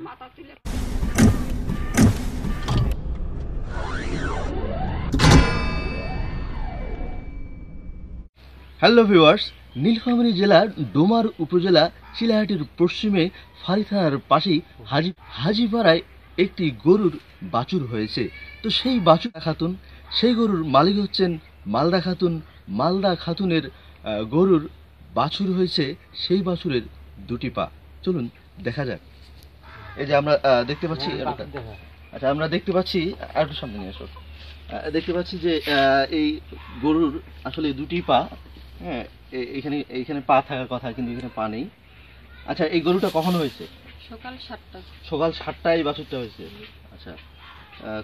Hello viewers Nilphamari জেলার ডোমার উপজেলা চিলাহাটির পশ্চিমে ফারি থানার পাশেই হাজি হাজিপাড়ায় একটি গরুর বাছুর হয়েছে তো সেই বাছুর খাতুন সেই গরুর মালিক হচ্ছেন মালদা খাতুন মালদা খাতুনের গরুর বাছুর হয়েছে সেই বাছুরের দুটি পা চলুন দেখা যাক এই যে আমরা দেখতে পাচ্ছি হ্যাঁ, হ্যাঁ। আচ্ছা আমরা দেখতে পাচ্ছি আর একটু সামনে নিয়ে আসো দেখতে পাচ্ছি যে এই গরুর আসলে দুটি পা হ্যাঁ এখানে এখানে পা থাকার কথা কিন্তু এখানে পা নেই আচ্ছা এই গরুটা কখন হয়েছে সকাল সাতটা সকাল সাতটায় বাছুরটা হয়েছে আচ্ছা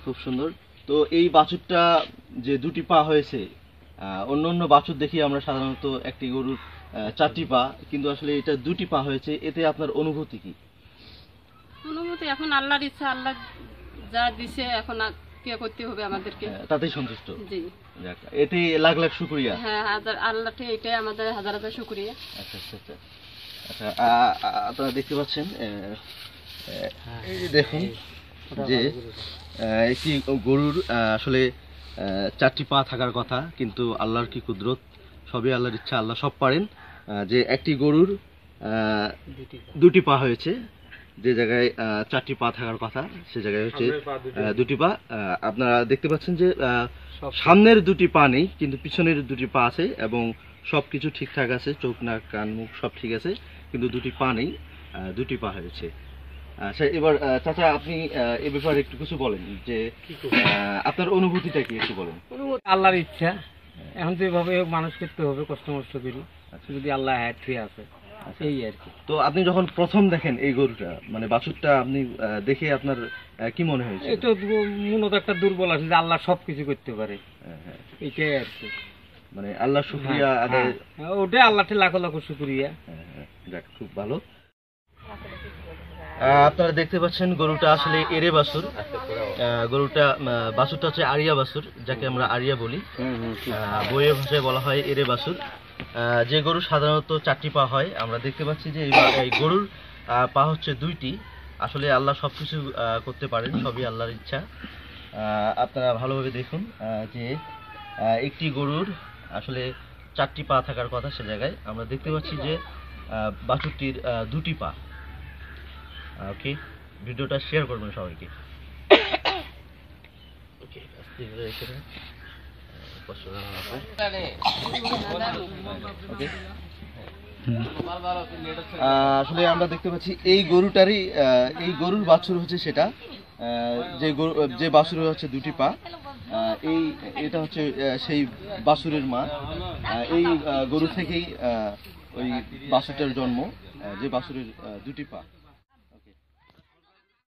খুব সুন্দর তো এই বাছুরটা যে দুটি পা হয়েছে অন্য অন্য বাছুর দেখি আমরা সাধারণত একটি গরুর চারটি পা কিন্তু আসলে এটা দুটি পা হয়েছে এতে আপনার অনুভূতি কী তো এখন আল্লাহর ইচ্ছা আল্লাহ যা দিছে এখন কে করতে হবে আমাদেরকে হ্যাঁ, তাতেই সন্তুষ্ট জি এতে লাখ লাখ শুকরিয়া হ্যাঁ হাজার আল্লাহকে এটাই আমাদের হাজার হাজার শুকরিয়া আচ্ছা আচ্ছা আচ্ছা, আচ্ছা আপনারা দেখতে পাচ্ছেন হ্যাঁ, দেখুন যে একটি গরুর আসলে চারটি পা থাকার কথা কিন্তু আল্লাহর কি কুদরত সবই আল্লাহর ইচ্ছা আল্লাহ সব পারেন যে একটি গরুর দুটি পা হয়েছে যে জায়গায় চারটি পা থাকার কথা সে জায়গায় হচ্ছে দুটি পা আপনারা দেখতে পাচ্ছেন যে সামনের দুটি পা নেই কিন্তু পিছনের দুটি পা আছে এবং সব কিছু ঠিকঠাক আছে চোখ নাক কান মুখ সব ঠিক আছে কিন্তু দুটি পা নেই দুটি পা হয়েছে আচ্ছা এবার চাচা আপনি এ ব্যাপারে একটু কিছু বলেন যে আপনার অনুভূতিটা কি একটু বলেন আল্লাহর ইচ্ছা এখন তো এভাবে মানুষ করতে হবে কষ্ট মষ্ট করি আচ্ছা। যদি আল্লাহ হ্যাট আছে আচ্ছা, এই আচ্ছা। আর কি তো আপনি যখন প্রথম দেখেন এই গরুটা মানে বাছুরটা আপনি দেখে আপনার কি মনে হয়েছে মূলত একটা দুর্বল আছে যে আল্লাহ সব কিছু করতে পারে হ্যাঁ, হ্যাঁ। আর কি মানে হ্যাঁ, আল্লাহ শুক্রিয়া আদায় ওটাই আল্লাহকে শুক্রিয়া যাক খুব ভালো আপনারা দেখতে পাচ্ছেন গরুটা আসলে এরে বাসুর গরুটা বাসুরটা হচ্ছে আরিয়া বাসুর যাকে আমরা আরিয়া বলি বইয়ের ভাষায় বলা হয় এরে বাসুর যে গরু সাধারণত চারটি পা হয় আমরা দেখতে পাচ্ছি যে এই গরুর পা হচ্ছে দুইটি আসলে আল্লাহ সব কিছু করতে পারেন সবই আল্লাহর ইচ্ছা আপনারা ভালোভাবে দেখুন যে একটি গরুর আসলে চারটি পা থাকার কথা সে জায়গায় আমরা দেখতে পাচ্ছি যে বাছুরটির দুটি পা ওকে ভিডিওটা শেয়ার করবেন সবাইকে ওকে আসলে আমরা দেখতে পাচ্ছি এই গরুটারই এই গরুর বাছুর হচ্ছে সেটা যে গরু যে বাছুর হচ্ছে দুটি পা এই এটা হচ্ছে সেই বাছুরের মা এই গরু থেকেই ওই বাছুরটার জন্ম যে বাছুরের দুটি পা